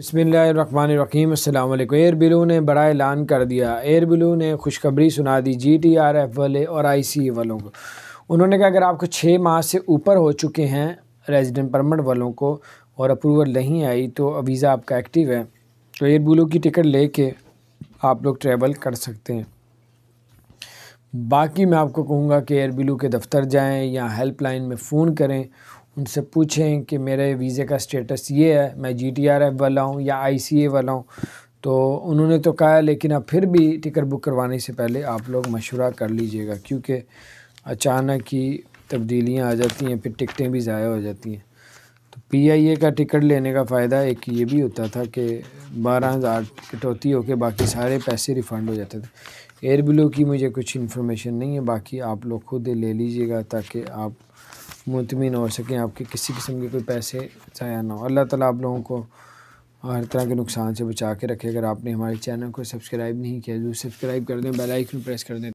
बसमीम एयर बिलू ने बड़ा ऐलान कर दिया एयर बिलू ने खुशखबरी सुना दी जी टी आर एफ वाले और आई सी ए वालों को उन्होंने कहा अगर आपको छः माह से ऊपर हो चुके हैं रेजिडेंट परमिट वालों को और अप्रूवल नहीं आई तो वीज़ा आपका एक्टिव है तो एयर बिलू की टिकट ले कर आप लोग ट्रैवल कर सकते हैं बाकी मैं आपको कहूँगा कि एयर बिलू के दफ्तर जाएँ या हेल्पलाइन में फ़ोन करें उनसे पूछें कि मेरे वीज़े का स्टेटस ये है मैं जी टी आर एफ वाला हूँ या आई सी ए वाला हूँ तो उन्होंने तो कहा लेकिन अब फिर भी टिकट बुक करवाने से पहले आप लोग मशवरा कर लीजिएगा क्योंकि अचानक ही तब्दीलियाँ आ जाती हैं फिर टिकटें भी ज़ाया हो जाती हैं तो पी आई ए का टिकट लेने का फ़ायदा एक ये भी होता था कि बारह हज़ार कटौती होकर बाकी सारे पैसे रिफ़ंड हो जाते थे एयर ब्लू की मुझे कुछ इन्फॉर्मेशन नहीं है बाकी आप लोग खुद ले लीजिएगा ताकि आप मुतमिन हो सकें आपके किसी किस्म के कोई पैसे ज़ाया ना हो अल्लाह ताला आप लोगों को हर तरह के नुकसान से बचा के रखे अगर आपने हमारे चैनल को सब्सक्राइब नहीं किया जो तो सब्सक्राइब कर दें बेलाइकन प्रेस कर दें